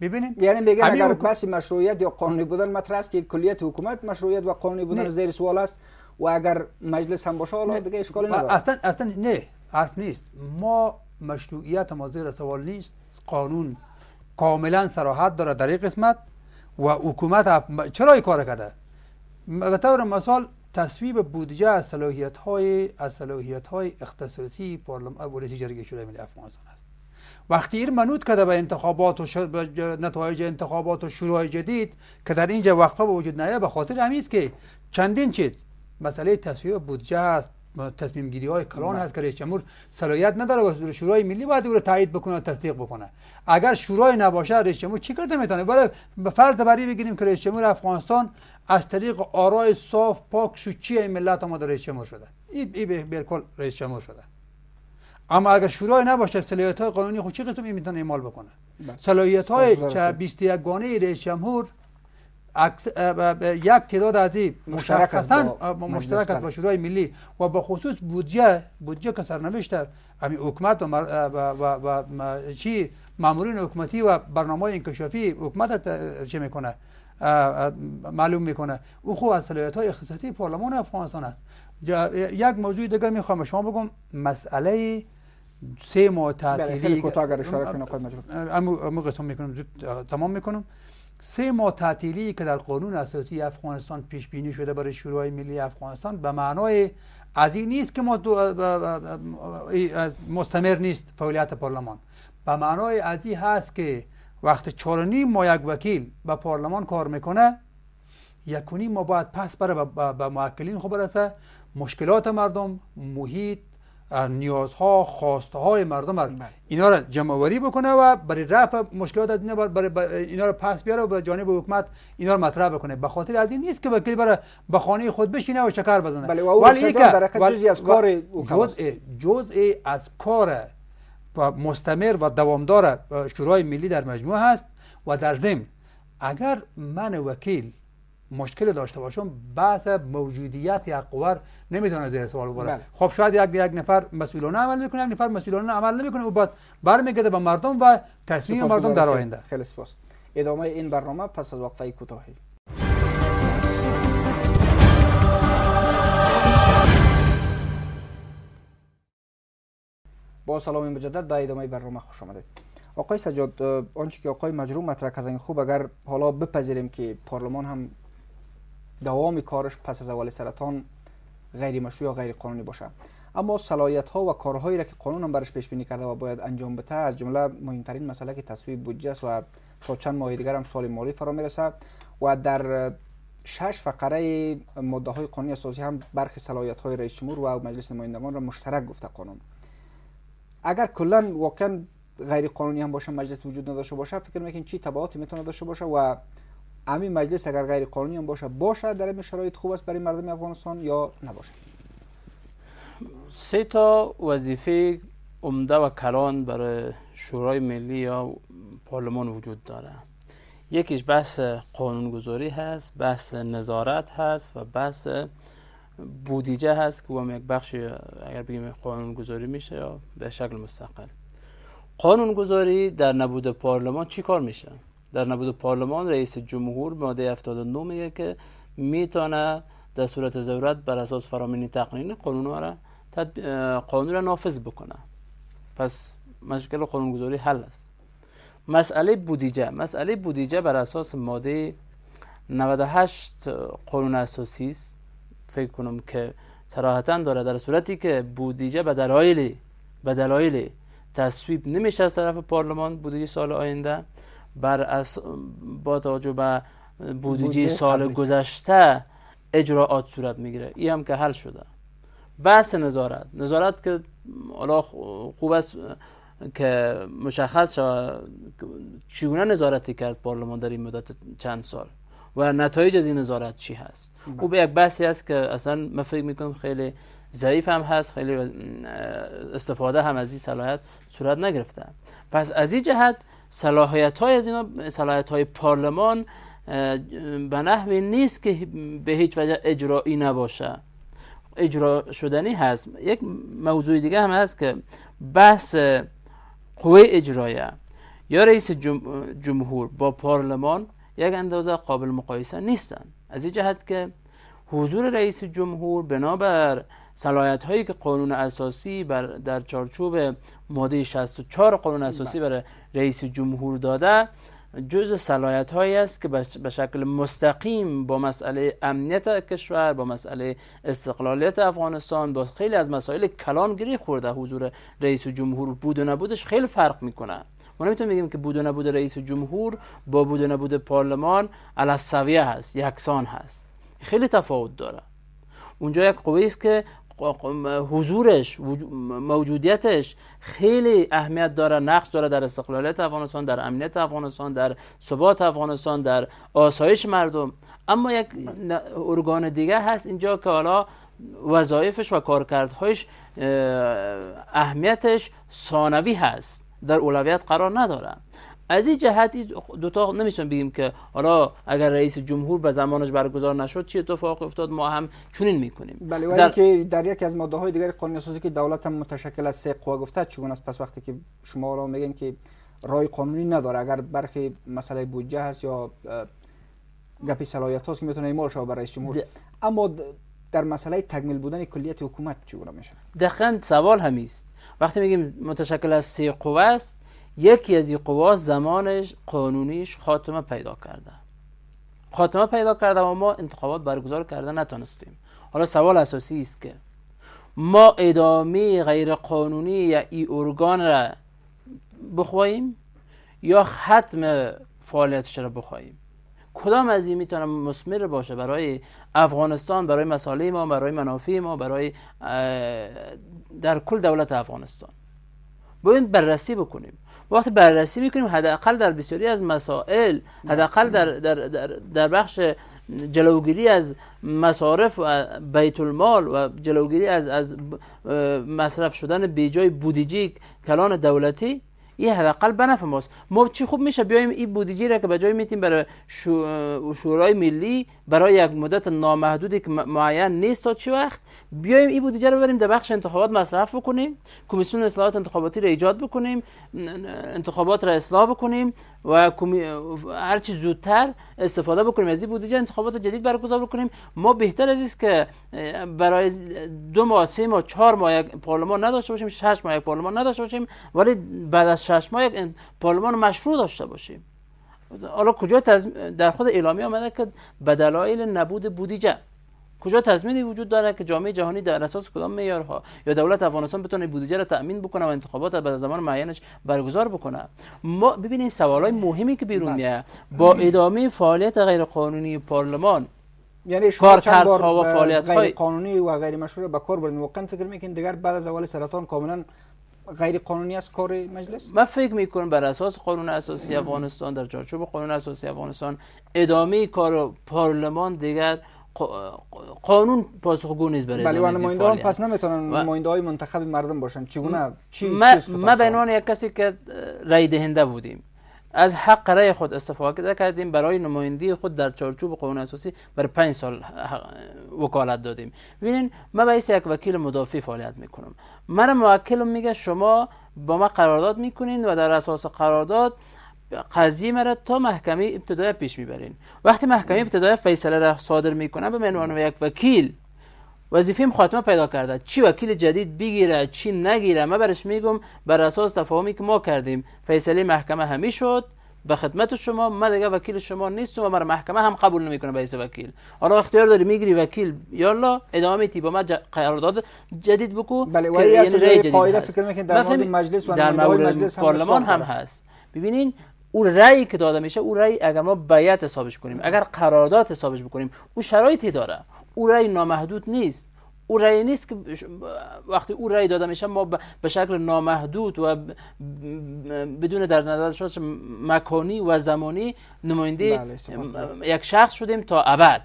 ببینید یعنی میگن اگر بحث مشروعیت یا قانونی بودن مطرح است که کلیت حکومت مشروعیت و قانونی بودن زیر سوال است و اگر مجلس هم باشه حالا دیگه اشکالی نداره اصلا اصلا نه حرف نیست ما مشروعیت ما زیر سوال نیست قانون کاملا صراحت داره در این قسمت و حکومت چرا این کار کرده به طور مثال تصویب بودجه از صلاحیت های از صلاحیت های اختصاصی پارلمان ورسی جرگه شده ملی افغانستان وقتی این منوط کرده به انتخابات و نتایج انتخابات و شورای جدید که در اینجا وقفه به وجود نیه به خاطر همین که چندین چیز مسئله تصویب بودجه است تصمیم گیری های کلان هست بله. که رئیس جمهور صلاحیت نداره و شورای ملی باید او رو تایید بکنه و تصدیق بکنه اگر شورای نباشه رئیس جمهور چیکار نمیتونه ولی به فرض بری بگیریم که رئیس جمهور افغانستان از طریق آرای صاف پاک شوچی ملت در رئیس جمهور شده این بالکل رئیس جمهور شده اما اگر شورای نباشه صلاحیت های قانونی خود چیقدر میتونه اعمال بکنه صلاحیت های 21 گانه رئیس جمهور یک تعداد از مشخصا مشترک با بله. شورای ملی و به خصوص بودجه بودجه که سرنوشت همین حکومت و, و, چی مامورین حکومتی و برنامه انکشافی حکومت چه میکنه معلوم میکنه او خو از صلاحیت های اقتصادی پارلمان افغانستان است یک موضوع دیگه میخوام شما بگم مسئله سه ماه تعطیلی بله، میکنم تمام میکنم سه ماه تعطیلی که در قانون اساسی افغانستان پیش بینی شده برای شورای ملی افغانستان به معنای از این نیست که ما مستمر نیست فعالیت پارلمان به معنای از این هست که وقت چهار نیم ما یک وکیل به پارلمان کار میکنه یک ما باید پس بره به معکلین خب برسه مشکلات مردم محیط نیازها خواسته های مردم را بله. اینا را جمع وری بکنه و برای رفع مشکلات از اینا برای اینا را پس بیاره و به جانب حکومت اینا را مطرح بکنه به خاطر از این نیست که وکیل برای به خانه خود بشینه و شکر بزنه بله، ولی این که از کار جزء جزء از کار مستمر و دوامدار شورای ملی در مجموعه هست و در ضمن اگر من وکیل مشکل داشته باشم بحث موجودیت یا قوار نمیتونه زیر سوال ببره بله. خب شاید یک یک نفر مسئولانه عمل میکنه یک نفر مسئولانه عمل نمیکنه او بعد برمیگرده به مردم و تصمیم مردم در آینده خیلی سپاس ادامه این برنامه پس از وقفه کوتاهی با سلام مجدد به ادامه برنامه خوش آمدید آقای سجاد آنچه که آقای مجروم مطرح کردن خوب اگر حالا بپذیریم که پارلمان هم دوام کارش پس از اول سرطان غیر مشروع یا غیر قانونی باشه اما صلاحیت ها و کارهایی را که قانون هم برش پیش بینی کرده و باید انجام بده از جمله مهمترین مسئله که تصویب بودجه است و تا چند ماه دیگر هم سال مالی فرا میرسه و در شش فقره ماده های قانونی اساسی هم برخی صلاحیت های رئیس جمهور و مجلس نمایندگان را مشترک گفته قانون اگر کلا واقعا غیر قانونی هم باشه مجلس وجود نداشته باشه فکر میکنین چی تبعاتی میتونه داشته باشه و همین مجلس اگر غیر قانونی هم باشه باشه در این شرایط خوب است برای مردم افغانستان یا نباشه سه تا وظیفه عمده و کلان برای شورای ملی یا پارلمان وجود داره یکیش بحث قانونگذاری هست بحث نظارت هست و بحث بودیجه هست که هم یک بخش اگر بگیم قانونگذاری میشه یا به شکل مستقل قانونگذاری در نبود پارلمان چی کار میشه در نبود پارلمان رئیس جمهور ماده 79 میگه که میتونه در صورت ضرورت بر اساس فرامین تقنین قانون را قانون را نافذ بکنه پس مشکل قانونگذاری حل است مسئله بودیجه مسئله بودیجه بر اساس ماده 98 قانون اساسی است فکر کنم که صراحتا داره در صورتی که بودیجه به دلایل به دلایل تصویب نمیشه از طرف پارلمان بودجه سال آینده بر از با توجه به بودجه سال گذشته اجراعات صورت میگیره این هم که حل شده بحث نظارت نظارت که حالا خوب است که مشخص شود چگونه نظارتی کرد پارلمان در این مدت چند سال و نتایج از این نظارت چی هست او به یک بحثی است که اصلا من فکر میکنم خیلی ضعیف هم هست خیلی استفاده هم از این صلاحیت صورت نگرفته پس از این جهت صلاحیت های از اینا صلاحیت های پارلمان به نحوی نیست که به هیچ وجه اجرایی نباشه اجرا شدنی هست یک موضوع دیگه هم هست که بحث قوه اجرایه یا رئیس جمهور با پارلمان یک اندازه قابل مقایسه نیستن از این جهت که حضور رئیس جمهور بنابر صلاحیت هایی که قانون اساسی بر در چارچوب ماده 64 قانون بله. اساسی برای رئیس جمهور داده جز صلاحیت هایی است که به شکل مستقیم با مسئله امنیت کشور با مسئله استقلالیت افغانستان با خیلی از مسائل گری خورده حضور رئیس جمهور بود و نبودش خیلی فرق میکنه ما نمیتونیم بگیم که بود و نبود رئیس جمهور با بود و نبود پارلمان علی هست یکسان هست خیلی تفاوت داره اونجا یک قوی است که خب، خب، حضورش موجودیتش خیلی اهمیت داره نقش داره در استقلالیت افغانستان در امنیت افغانستان در ثبات افغانستان در آسایش مردم اما یک ارگان دیگه هست اینجا که حالا وظایفش و کارکردهایش اهمیتش ثانوی هست در اولویت قرار نداره از این جهتی تا نمیتونیم بگیم که حالا اگر رئیس جمهور به زمانش برگزار نشد چی اتفاق افتاد ما هم چنین میکنیم بله ولی در... که در یکی از ماده های دیگر قانون اساسی که دولت هم متشکل از سه قوا گفته چگونه است پس وقتی که شما را میگین که رای قانونی نداره اگر برخی مسئله بودجه هست یا گپی صلاحیت هاست که میتونه ایمال شود برای رئیس جمهور اما در مسئله تکمیل بودن کلیت حکومت چگونه میشه دقیقاً سوال همیست وقتی میگیم متشکل از سه قوا است یکی از این قوا زمانش قانونیش خاتمه پیدا کرده خاتمه پیدا کرده و ما انتخابات برگزار کرده نتانستیم حالا سوال اساسی است که ما ادامه غیر قانونی یا ای ارگان را بخوایم یا ختم فعالیتش را بخوایم کدام از این میتونه مسمر باشه برای افغانستان برای مساله ما برای منافع ما برای در کل دولت افغانستان باید بررسی بکنیم وقتی بررسی میکنیم حداقل در بسیاری از مسائل حداقل در, در, در, در بخش جلوگیری از مصارف و بیت المال و جلوگیری از, از مصرف شدن بیجای بودیجی کلان دولتی این حداقل بنف ماست ما چی خوب میشه بیایم این بودیجی را که به جای میتیم برای شورای ملی برای یک مدت نامحدودی که معین نیست تا چی وقت بیایم این بودجه رو بریم در بخش انتخابات مصرف بکنیم کمیسیون اصلاحات انتخاباتی را ایجاد بکنیم انتخابات را اصلاح بکنیم و هر چی زودتر استفاده بکنیم از این بودجه انتخابات جدید برگزار بکنیم ما بهتر از است که برای دو ماه سه ماه چهار ماه یک پارلمان نداشته باشیم شش ماه یک پارلمان نداشته باشیم ولی بعد از شش ماه یک پارلمان مشروع داشته باشیم حالا کجا تزم... در خود اعلامی آمده که بدلایل نبود بودیجه کجا تضمینی وجود داره که جامعه جهانی در اساس کدام معیارها یا دولت افغانستان بتونه بودجه را تأمین بکنه و انتخابات را زمان معینش برگزار بکنه ما ببینید سوالای مهمی که بیرون بله. میاد با ادامه فعالیت قانونی پارلمان یعنی شما چند بار و فعالیت غیر قانونی و غیر مشروع به کار بردن واقعا فکر میکنین دیگر بعد از اول سرطان کاملا غیر قانونی از کار مجلس من فکر میکنم بر اساس قانون اساسی افغانستان در چارچوب قانون اساسی افغانستان ادامه کار پارلمان دیگر قانون پاسخگو نیست برای بله نماینده نمایندگان پس نمیتونن و... های منتخب مردم باشن چگونه چی ما, به عنوان یک کسی که رای دهنده بودیم از حق رای خود استفاده کردیم برای نمایندگی خود در چارچوب قانون اساسی بر پنج سال وکالت دادیم ببینین من به یک وکیل مدافع فعالیت میکنم من موکل میگه شما با ما قرارداد میکنین و در اساس قرارداد قضیه مرا تا محکمه ابتدای پیش میبرین وقتی محکمه ابتدای فیصله را صادر میکنه به عنوان یک وکیل وظیفه خاتمه پیدا کرده چی وکیل جدید بگیره چی نگیره ما برش میگم بر اساس تفاهمی که ما کردیم فیصله محکمه همی شد به خدمت شما ما دیگه وکیل شما نیستم و مرا محکمه هم قبول نمیکنه به وکیل حالا اختیار داری میگیری وکیل لا ادامه میتی با من قرارداد جدید بکو بله ولی یعنی قاعده فکر میکنید در مورد مجلس و در مورد مجلس پارلمان هم هست ببینین او رأی که داده میشه او رأی اگر ما بیعت حسابش کنیم اگر قرارداد حسابش بکنیم او شرایطی داره او رای نامحدود نیست او رای نیست که وقتی او رای داده میشه ما به شکل نامحدود و بدون در نظر مکانی و زمانی نماینده بله، یک شخص شدیم تا ابد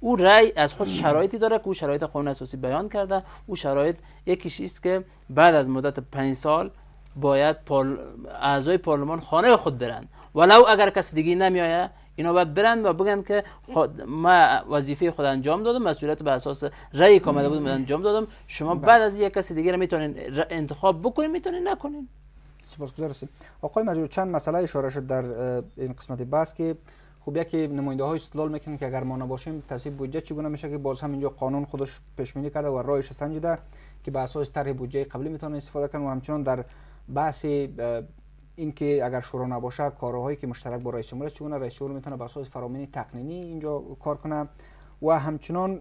او رای از خود شرایطی داره که او شرایط قانون اساسی بیان کرده او شرایط یکیش است که بعد از مدت پنج سال باید اعضای پارلمان خانه خود برند ولو اگر کسی دیگه نمیآید اینا باید برن و بگن که ما وظیفه خود انجام دادم مسئولیت به اساس رأی که آمده بود انجام دادم شما بله. بعد از یک کسی دیگه میتونین انتخاب بکنین میتونین نکنین سپاسگزار آقای مجروع چند مسئله اشاره شد در این قسمت بحث که خوب یکی نماینده های استدلال میکنن که اگر ما نباشیم تصویب بودجه چگونه میشه که باز هم اینجا قانون خودش پیش کرده و رایش سنجیده که به اساس طرح بودجه قبلی میتونه استفاده کنه و همچنان در بحث اینکه اگر شورا نباشه کارهایی که مشترک با رئیس جمهور چگونه رئیس جمهور میتونه بر اساس فرامین تقنینی اینجا کار کنه و همچنان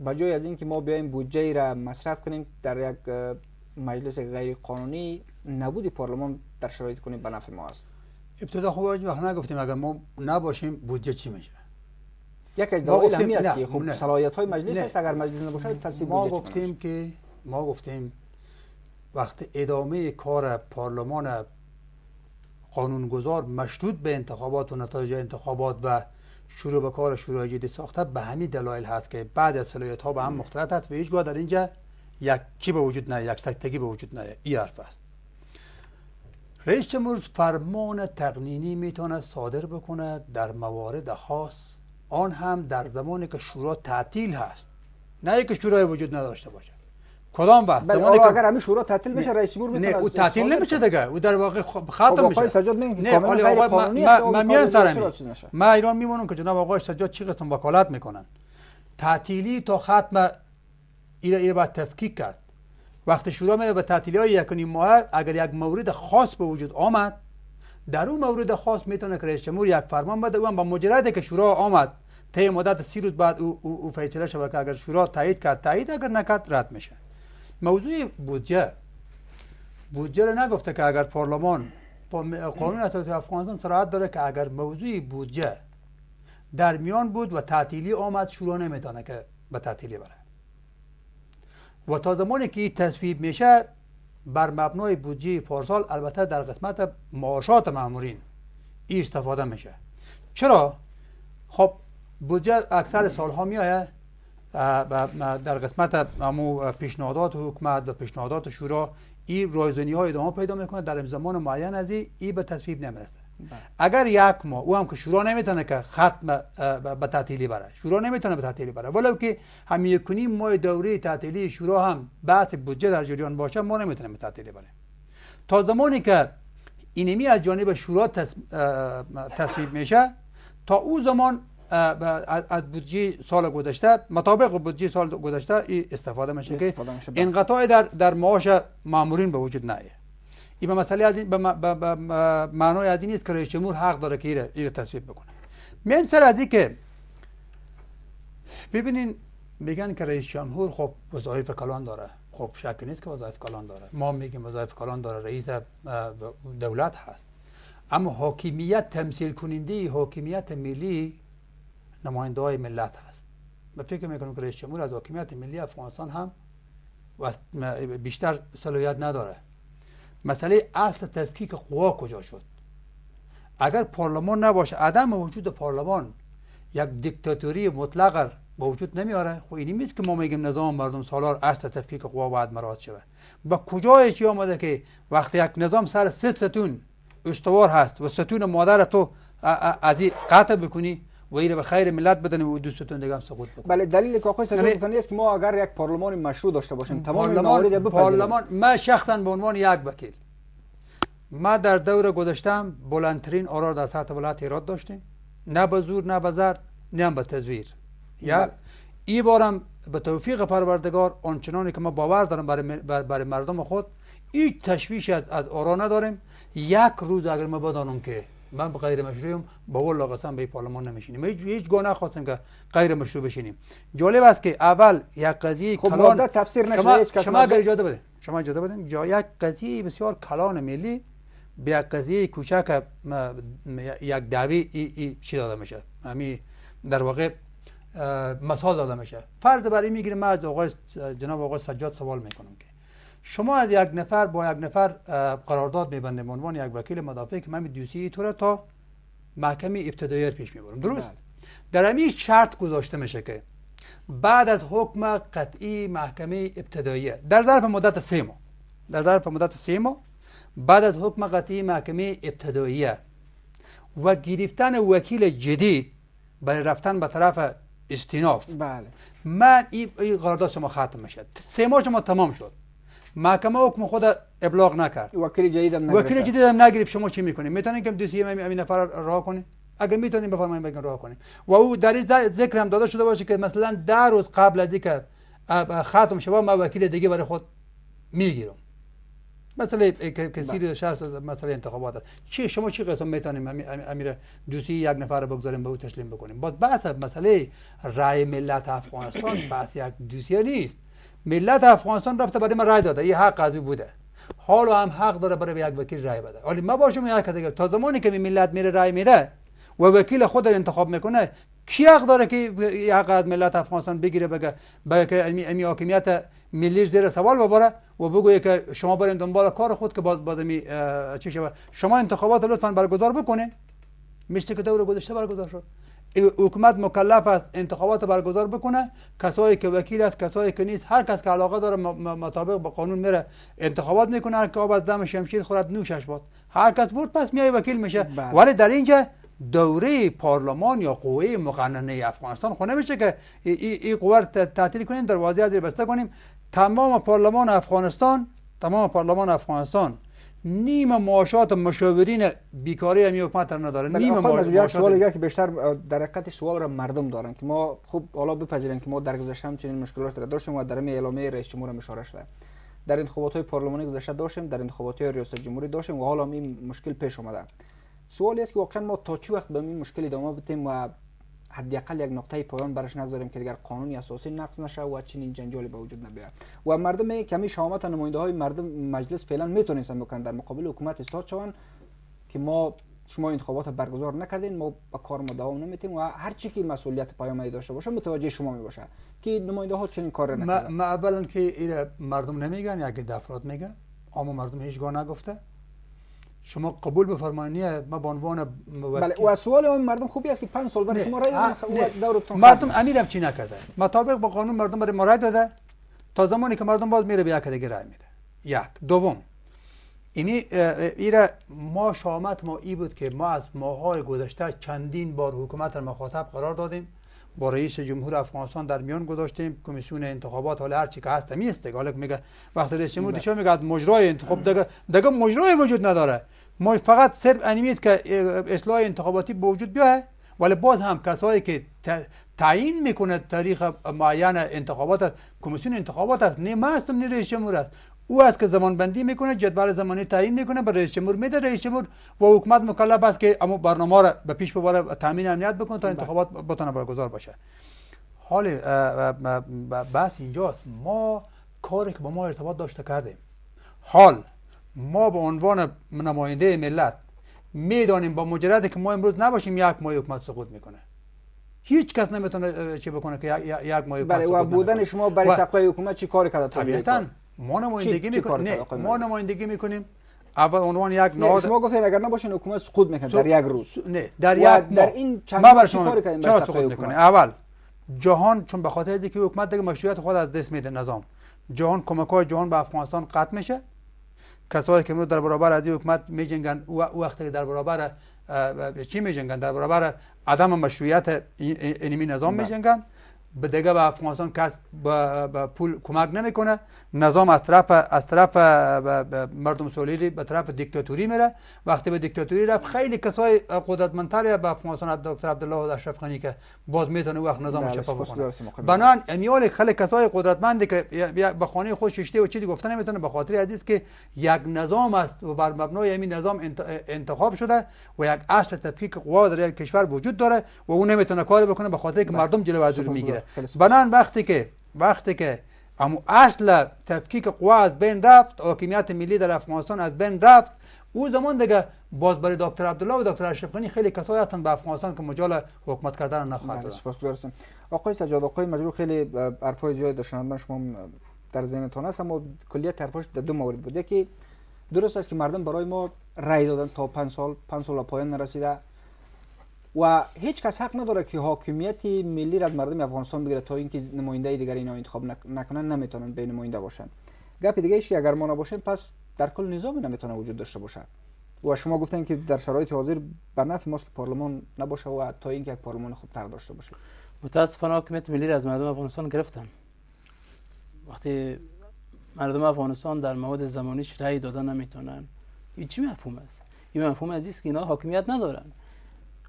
به جای از اینکه ما بیایم بودجه را مصرف کنیم در یک مجلس غیر قانونی نبود پارلمان در شرایط کنیم به نفع ما است ابتدا خوب وقت نگفتیم اگر ما نباشیم بودجه چی میشه یک از دلایل همی است که خب صلاحیت های مجلس است اگر مجلس نباشه تصویب ما گفتیم که ما گفتیم وقت ادامه کار پارلمان قانونگذار مشروط به انتخابات و نتایج انتخابات و شروع به کار شورای جدید ساخته به همین دلایل هست که بعد از صلاحیت ها به هم مختلط هست و هیچگاه در اینجا یکی به وجود نه یک سکتگی به وجود نه این حرف است رئیس جمهور فرمان تقنینی میتونه صادر بکنه در موارد خاص آن هم در زمانی که شورا تعطیل هست نه که شورای وجود نداشته باشه کدام وقت بله، زمانی که اگر همین شورا تعطیل بشه رئیس جمهور میتونه نه او تعطیل نمیشه دیگه او در واقع ختم میشه آقای سجاد نه ولی ما میان میام می. ما ایران میمونم که جناب آقای سجاد چی قسم وکالت میکنن تعطیلی تا ختم ایرا ایرا باید تفکیک کرد وقتی شورا میره به تعطیلی های یک ماه اگر یک مورد خاص به وجود آمد در اون مورد خاص میتونه که رئیس جمهور یک فرمان بده اون با مجردی که شورا آمد تا مدت سی روز بعد او, او, او فیصله که اگر شورا تایید کرد تایید اگر نکرد رد میشه موضوع بودجه بودجه رو نگفته که اگر پارلمان با قانون اساسی افغانستان سرعت داره که اگر موضوع بودجه در میان بود و تعطیلی آمد شورا نمیتونه که به تعطیلی بره و تا زمانی که تصویب میشه بر مبنای بودجه پارسال البته در قسمت معاشات مامورین استفاده میشه چرا خب بودجه اکثر سالها میآید در قسمت امو پیشنهادات حکومت و پیشنهادات شورا این رایزنی های ادامه پیدا میکنه در زمان معین از این به تصویب نمیرسه بله. اگر یک ما او هم که شورا نمیتونه که ختم به تعطیلی بره شورا نمیتونه به تعطیلی بره ولو که هم کنی ماه دوره تعطیلی شورا هم بحث بودجه در جریان باشه ما نمیتونیم به تعطیلی بره تا زمانی که اینمی از جانب شورا تصویب میشه تا او زمان از بودجه سال گذشته مطابق بودجه سال گذشته استفاده میشه که انقطاع در در معاش مامورین به وجود نیه این مسئله از این به معنای از این نیست که رئیس جمهور حق داره که این تصویب بکنه میان سر از که ببینین میگن که رئیس جمهور خب وظایف کلان داره خب شک نیست که وظایف کلان داره ما میگیم وظایف کلان داره رئیس دولت هست اما حاکمیت تمثیل کننده حاکمیت ملی نماینده های ملت هست و فکر میکنم که رئیس جمهور از حاکمیت ملی افغانستان هم بیشتر صلاحیت نداره مسئله اصل تفکیک قوا کجا شد اگر پارلمان نباشه عدم وجود پارلمان یک دیکتاتوری مطلق با وجود نمیاره خب اینی نیست که ما میگیم نظام مردم سالار اصل تفکیک قوا باید مراد شود با کجای چی آمده که وقتی یک نظام سر سه ستون استوار هست و ستون مادر تو از قطع بکنی و این به خیر ملت بدن و دوستتون دیگه هم سقوط بکنه بله دلیل که آقای یعنی تاجر که ما اگر یک پارلمان مشروع داشته باشیم تمام پارلمان ما شخصا به عنوان یک وکیل ما در دور گذشتم بلندترین آرا در سطح ولایت ایراد داشتیم نه به زور نه به زر نه هم به تزویر یا بله. این بارم به توفیق پروردگار آنچنانی که ما باور دارم برای, برای مردم خود هیچ تشویش از, آرا نداریم یک روز اگر ما بدانم که من به غیر مشروعم با اول لاغتا به پارلمان نمیشینیم هیچ گناه خواستم که غیر مشروع بشینیم جالب است که اول یک قضیه خب کلان تفسیر شما, شما اگر اجازه بده شما اجازه یک قضیه بسیار کلان ملی به یک قضیه کوچک یک دعوی ای, ای چی داده میشه همی یعنی در واقع مثال داده میشه فرض برای این میگیریم از آقای جناب آقای سجاد سوال میکنم که شما از یک نفر با یک نفر قرارداد میبنده به عنوان یک وکیل مدافع که من دوسیه تو را تا محکمه ابتدایی پیش میبرم درست بله. در همین شرط گذاشته میشه که بعد از حکم قطعی محکمه ابتدایی در ظرف مدت سه ماه در ظرف مدت سه ماه بعد از حکم قطعی محکمه ابتدایی و گرفتن وکیل جدید برای رفتن به طرف استیناف بله من این قرارداد شما ختم میشه سه ماه شما تمام شد محکمه حکم خود ابلاغ نکرد وکیل جدیدم نگرفت وکیل جدیدم نگرفت شما چی میکنید میتونید که دوسیه امین نفر راه کنید اگر میتونید بفرمایید بگین راه کنیم و او در این ذکر هم داده شده باشه که مثلا در روز قبل از اینکه ختم شود ما وکیل دیگه برای خود میگیرم مثلا کسی بله. رو شخص مثلا انتخابات هست چی شما چی قسم میتونیم امیر دوسی یک نفر بگذاریم به او تسلیم بکنیم باز بحث مسئله رای ملت افغانستان بحث یک دوسیه نیست ملت افغانستان رفته برای ما رای داده این حق از بوده حالا هم حق داره برای یک وکیل رای بده ولی ما باشم یک دیگه تا زمانی که ملت میره رای میده و وکیل خود را انتخاب میکنه کی حق داره که حق از ملت افغانستان بگیره بگه به که امی حاکمیت ملی زیر سوال ببره و بگویه که شما برین دنبال کار خود که باز بادمی چی شود شما انتخابات لطفا برگزار بکنه میشه که دوره گذشته برگزار شد حکومت مکلف است انتخابات برگزار بکنه کسایی که وکیل است کسایی که نیست هر کس که علاقه داره مطابق به قانون میره انتخابات میکنه هر که آب از دم شمشیر خورد نوشش باد هر کس بود پس میای وکیل میشه بله. ولی در اینجا دوره پارلمان یا قوه مقننه افغانستان خونه خب میشه که این قوه تعطیل کنیم دروازه بسته کنیم تمام پارلمان افغانستان تمام پارلمان افغانستان نیم معاشات مشاورین بیکاری همی حکومت هم نداره بله، نیم معاشات سوال یک که بیشتر در حقیقت سوال را مردم دارن که ما خوب حالا بپذیرن که ما در گذشته هم چنین مشکلات را داشتیم و در اعلامیه رئیس جمهور هم اشاره شده در انتخابات های پارلمانی گذشته داشتیم در انتخابات های ریاست جمهوری داشتیم و حالا این مشکل پیش آمده سوالی است که واقعا ما تا چه وقت به این مشکل ادامه بدیم و حداقل یک نقطه پایان برش نگذاریم که دیگر قانونی اساسی نقض نشه و چنین جنجالی به وجود نبیاد و مردم کمی شهامت نماینده های مردم مجلس فعلا میتونستن بکنن در مقابل حکومت استاد شوند که ما شما انتخابات برگزار نکردین ما به کار ما دوام نمیتیم و هر چی که مسئولیت پیامی داشته باشه متوجه شما میباشه که نماینده ها چنین کار نکردن ما اولا که مردم نمیگن یا که افراد میگن اما مردم هیچگاه نگفته شما قبول بفرمایید ما به عنوان بله و سوال اون مردم خوبی است که 5 سال برای شما رای دادن مردم امیرم چی نکرده مطابق با قانون مردم برای ما رای داده تا زمانی که مردم باز میره به یک دیگه رای میده یک دوم اینی ایره ما شامت ما ای بود که ما از ماهای گذشته چندین بار حکومت را مخاطب قرار دادیم با رئیس جمهور افغانستان در میان گذاشتیم کمیسیون انتخابات حالا هر چی که هست می دیگه حالا میگه وقتی رئیس جمهور دیشب بله. میگه مجرای انتخاب دیگه دیگه مجرای وجود نداره ما فقط صرف انیمیت که اصلاح انتخاباتی به وجود بیاه ولی باز هم کسایی که تعیین میکنه تاریخ معین انتخابات کمیسیون انتخابات است نه ما هستم نه رئیس جمهور است او از که زمان بندی میکنه جدول زمانی تعیین میکنه به رئیس جمهور میده رئیس جمهور و حکومت مکلف است که اما برنامه را به پیش ببره تامین امنیت بکنه تا بله. انتخابات بتونه برگزار باشه حال بحث اینجاست ما کاری که با ما ارتباط داشته کردیم حال ما به عنوان نماینده ملت میدانیم با مجرد که ما امروز نباشیم یک ماه حکومت سقوط میکنه هیچ کس نمیتونه چه بکنه که یک ماه حکومت بله و بودن شما برای تقوی حکومت چی کار ما نمایندگی میکنیم ما نمایندگی میکنیم اول عنوان یک نهاد شما گفتین اگر نباشین حکومت سقوط میکنه در یک روز نه در یک در این چند ما کار کردیم چرا سقوط میکنه اول جهان چون به خاطر اینکه حکومت دیگه مشروعیت خود از دست میده نظام جهان کمک های جهان به افغانستان قطع میشه کسایی که در برابر از این حکومت میجنگن او وقتی که در برابر چی میجنگن در برابر عدم مشروعیت انمی نظام میجنگن به دیگه به افغانستان کس به پول کمک نمیکنه نظام از طرف از طرف مردم سولیری به طرف دیکتاتوری میره وقتی به دیکتاتوری رفت خیلی کسای قدرتمندتر به افغانستان دکتر عبدالله اشرف خانی که باز میتونه وقت نظام شفاف بله، بکنه بنان امیال خیلی کسای قدرتمندی که به خانه خود ششته و چیزی گفته نمیتونه به خاطر عزیز که یک نظام است و بر مبنای همین یعنی نظام انتخاب شده و یک اصل تفکیک قوا در کشور وجود داره و اون نمیتونه کار بکنه به خاطر که بله. مردم جلو بله بنان وقتی که وقتی که اما اصل تفکیک قوا از بین رفت حاکمیت ملی در افغانستان از بین رفت او زمان دیگه باز برای دکتر عبدالله و دکتر اشرف غنی خیلی کسایی هستند به افغانستان که مجال حکومت کردن نخواهد بله، داشت آقای سجاد آقای مجروح خیلی حرفای زیاد داشتن شما در ذهنتان هست اما کلیت طرفش در دو مورد بود یکی درست است که مردم برای ما رای دادن تا 5 سال 5 سال پایان نرسیده و هیچ کس حق نداره که حاکمیت ملی را از مردم افغانستان بگیره تا اینکه نماینده دیگر اینا انتخاب نکنن نمیتونن به نماینده باشن گپ دیگه که اگر ما نباشیم پس در کل نظام نمیتونه وجود داشته باشه و شما گفتن که در شرایط حاضر به نفع ماست که پارلمان نباشه و تا اینکه یک پارلمان خوب تر داشته باشه متاسفانه حاکمیت ملی را از مردم افغانستان گرفتن وقتی مردم افغانستان در مواد زمانیش رأی دادن نمیتونن این مفهوم است این مفهوم است که اینا حاکمیت ندارن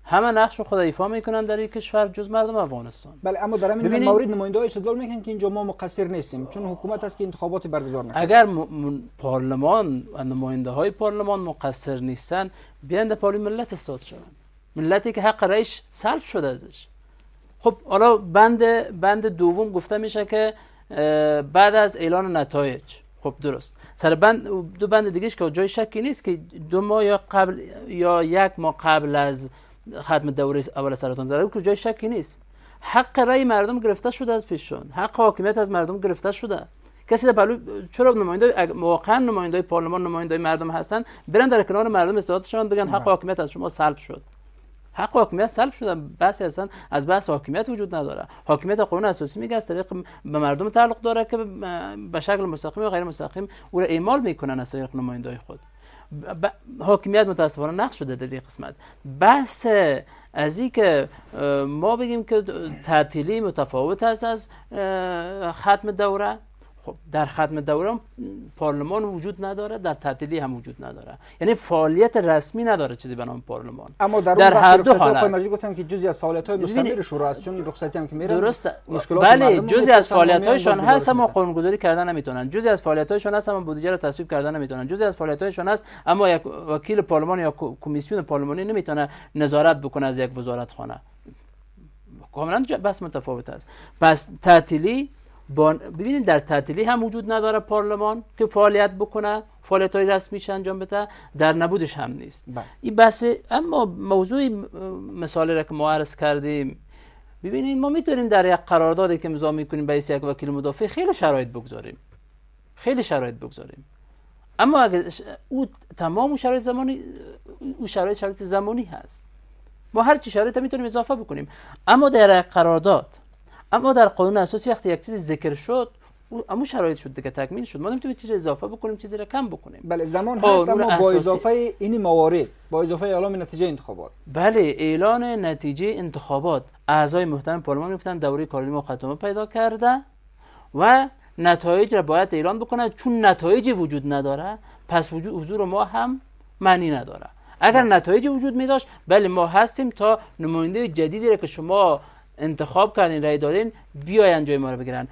همه نقش رو خود ایفا میکنن در این کشور جز مردم افغانستان بله اما در همین مورد نماینده های استدلال میکنن که اینجا ما مقصر نیستیم چون حکومت است که انتخابات برگزار نکنه اگر پارلمان و نماینده های پارلمان مقصر نیستن بیان در پاری ملت استاد شدن ملتی که حق رئیش سلب شده ازش خب حالا بند بند دوم گفته میشه که بعد از اعلان نتایج خب درست سر بند دو بند دیگهش که جای شکی نیست که دو ماه یا قبل یا یک ماه قبل از ختم دوره اول سرطان زده که جای شکی نیست حق رای مردم گرفته شده از پیششون حق حاکمیت از مردم گرفته شده کسی در پلو چرا نماینده واقعا نماینده پارلمان نماینده مردم هستن برن در کنار مردم استادشان بگن حق بله. حاکمیت از شما سلب شد حق حاکمیت سلب شده بس اصلا از بس حاکمیت وجود نداره حاکمیت قانون اساسی میگه از طریق به مردم تعلق داره که به شکل مستقیم و غیر مستقیم او را اعمال میکنن از طریق نماینده خود حاکمیت متاسفانه نقص شده در این قسمت بس از این که ما بگیم که تعطیلی متفاوت است از ختم دوره خب در ختم دوران پارلمان وجود نداره در تعطیلی هم وجود نداره یعنی فعالیت رسمی نداره چیزی به نام پارلمان اما در, در هر دو حالت گفتم که جزی از فعالیت های مستمر شورا است چون رخصتی هم که میره درست مشکلات بله جزی از فعالیت هایشان هست اما قانون گذاری کردن نمیتونن جزی از فعالیت هایشان هست اما بودجه را تصویب کردن نمیتونن جزی از فعالیت هایشان هست اما یک وکیل پارلمان یا کمیسیون پارلمانی نمیتونه نظارت بکنه از یک وزارت خانه کاملا بس متفاوت است پس تعطیلی ببینید در تعطیلی هم وجود نداره پارلمان که فعالیت بکنه فعالیت های رسمیش انجام بده در نبودش هم نیست بله. این بحث اما موضوع مثالی را که ما عرض کردیم ببینید ما میتونیم در یک قراردادی که امضا میکنیم به یک وکیل مدافع خیلی شرایط بگذاریم خیلی شرایط بگذاریم اما اگر او تمام شرایط زمانی او شرایط شرایط زمانی هست ما هر چی شرایط میتونیم اضافه بکنیم اما در قرارداد اما در قانون اساسی وقتی یک چیزی ذکر شد امو شرایط شد دیگه تکمیل شد ما نمیتونیم چیز اضافه بکنیم چیزی را کم بکنیم بله زمان هست اما با اضافه این موارد با اضافه اعلام نتیجه انتخابات بله اعلان نتیجه انتخابات اعضای محترم پارلمان گفتن دوره کاری ما ختمه پیدا کرده و نتایج را باید اعلان بکنه چون نتایج وجود نداره پس وجود حضور ما هم معنی نداره اگر بله. نتایج وجود می داشت بله ما هستیم تا نماینده جدیدی را که شما انتخاب کردین رای دادین بیاین جای ما رو بگیرن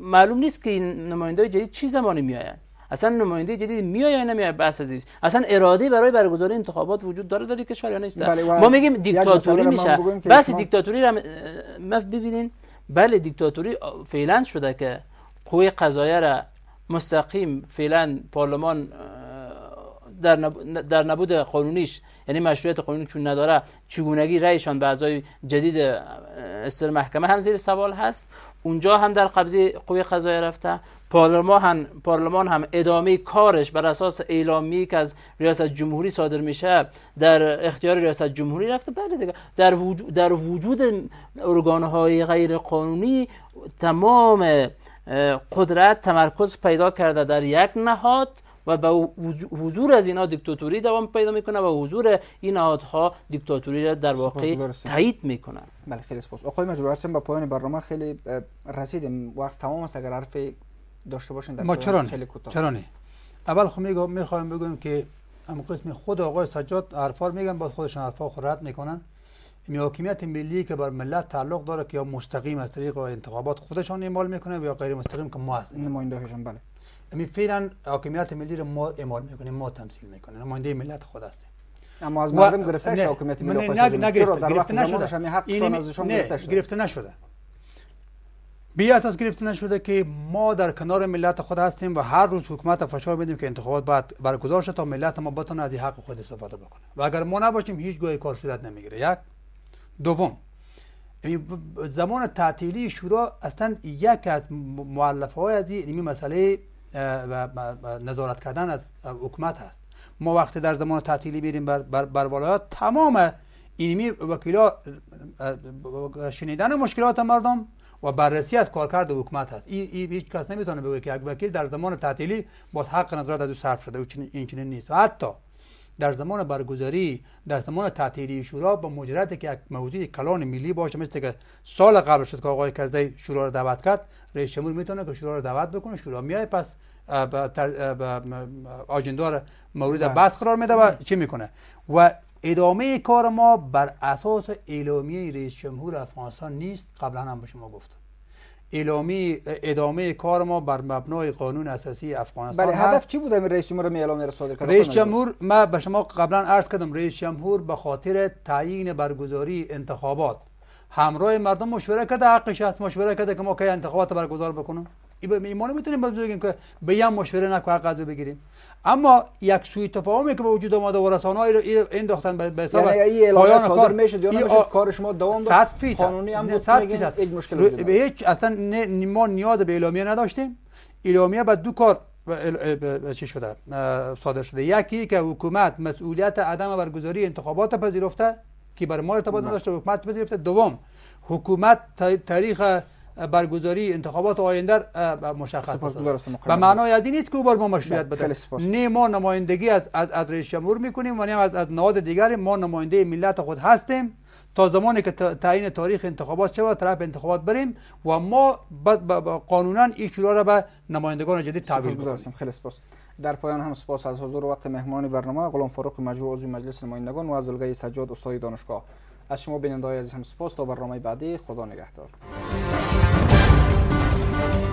معلوم نیست که این نماینده جدید چی زمانی میاین. اصلا نماینده جدید میای یا نمیای بحث عزیز اصلا اراده برای برگزاری انتخابات وجود داره در کشور یا نیست بله، ما میگیم دیکتاتوری میشه بس دیکتاتوری رو مف ببینین بله دیکتاتوری فعلا شده که قوه قضایه را مستقیم فعلا پارلمان در نبود قانونیش یعنی مشروعیت قانونی چون نداره چگونگی رأیشان به اعضای جدید استر محکمه هم زیر سوال هست اونجا هم در قبضه قوی قضایی رفته پارلمان هم, پارلمان هم ادامه کارش بر اساس اعلامی که از ریاست جمهوری صادر میشه در اختیار ریاست جمهوری رفته بله دیگه در وجود, در وجود ارگانهای غیر قانونی تمام قدرت تمرکز پیدا کرده در یک نهاد و به حضور از اینا دیکتاتوری دوام پیدا میکنه و حضور این نهادها دیکتاتوری را در واقع تایید میکنن بله خیلی سپاس آقای مجبور هستم با پایان برنامه خیلی رسیدیم وقت تمام است اگر حرفی داشته باشین ما چرا خیلی کوتاه چرا نه اول خب میگم میخوام بگم که هم قسم خود آقای سجاد حرفا میگن با خودشان حرفا خرد میکنن. این حاکمیت ملی که بر ملت تعلق داره که یا مستقیم از طریق انتخابات خودشان اعمال میکنه یا غیر مستقیم که ما هستیم بله امی فعلا حاکمیت ملی رو ما اعمال میکنیم ما تمثیل میکنیم نماینده ملت خود هستیم اما از مردم یعنی گرفته شده حاکمیت ملی نگرفته گرفته نشده گرفته نشده بی اساس گرفته نشده که ما در کنار ملت خود هستیم و هر روز حکومت فشار میدیم که انتخابات باید برگزار شد تا ملت ما بتونه از حق خود استفاده بکنه و اگر ما نباشیم هیچ گوی کار صورت نمیگیره یک دوم یعنی زمان تعطیلی شورا اصلا یک از مؤلفه های از این یعنی مسئله نظارت کردن از حکومت هست ما وقتی در زمان تعطیلی میریم بر, بر, بر ولایات تمام اینمی وکیلا شنیدن مشکلات مردم و بررسی از کارکرد حکومت هست این ای هیچ کس نمیتونه بگه که یک وکیل در زمان تعطیلی با حق نظارت از او صرف شده و این چنین نیست حتی در زمان برگزاری در زمان تعطیلی شورا با مجرد که یک موضوع کلان ملی باشه مثل که سال قبل شد که آقای کرزی شورا را دعوت کرد رئیس جمهور میتونه که شورا را دعوت بکنه شورا میای پس آجنده مورد بله. بحث قرار میده و بله. چی میکنه و ادامه کار ما بر اساس اعلامیه رئیس جمهور افغانستان نیست قبلا هم به شما گفتم اعلامی ادامه کار ما بر مبنای قانون اساسی افغانستان بله هدف چی بوده رئیس جمهور می اعلام کرد رئیس جمهور ما به شما قبلا عرض کردم رئیس جمهور به خاطر تعیین برگزاری انتخابات همراه مردم مشوره کرده حقش است مشوره کرده که ما کی انتخابات برگزار بکنم ایمان میتونیم باز بگیم که به یه مشوره نک حق بگیریم اما یک سوی تفاهمی که به وجود آمده و رسانه رو انداختن به حساب یعنی پایان کار میشه یا نمیشد کار شما دوام داشت قانونی هم یک مشکل وجود به هیچ اصلا ما نیاز به اعلامیه نداشتیم اعلامیه به دو کار چی شده صادر شده یکی که حکومت مسئولیت عدم برگزاری انتخابات پذیرفته که بر ما ارتباط نداشته حکومت پذیرفته دوم حکومت تاریخ برگزاری انتخابات آینده مشخص است به معنای از این نیست که او بار ما مشروعیت بله، بده نه ما نمایندگی از از, از رئیس جمهور میکنیم و نه از, از نهاد دیگر ما نماینده ملت خود هستیم تا زمانی که تعیین تاریخ انتخابات شود طرف انتخابات بریم و ما قانونا این شورا را به نمایندگان جدید تعویض می‌کنیم خیلی سپاس در پایان هم سپاس از حضور وقت مهمانی برنامه غلام فاروق مجروع عضو مجلس نمایندگان و از سجاد استاد دانشگاه از شما بیننده عزیز هم سپاس تا برنامه بعدی خدا نگهدار Bye.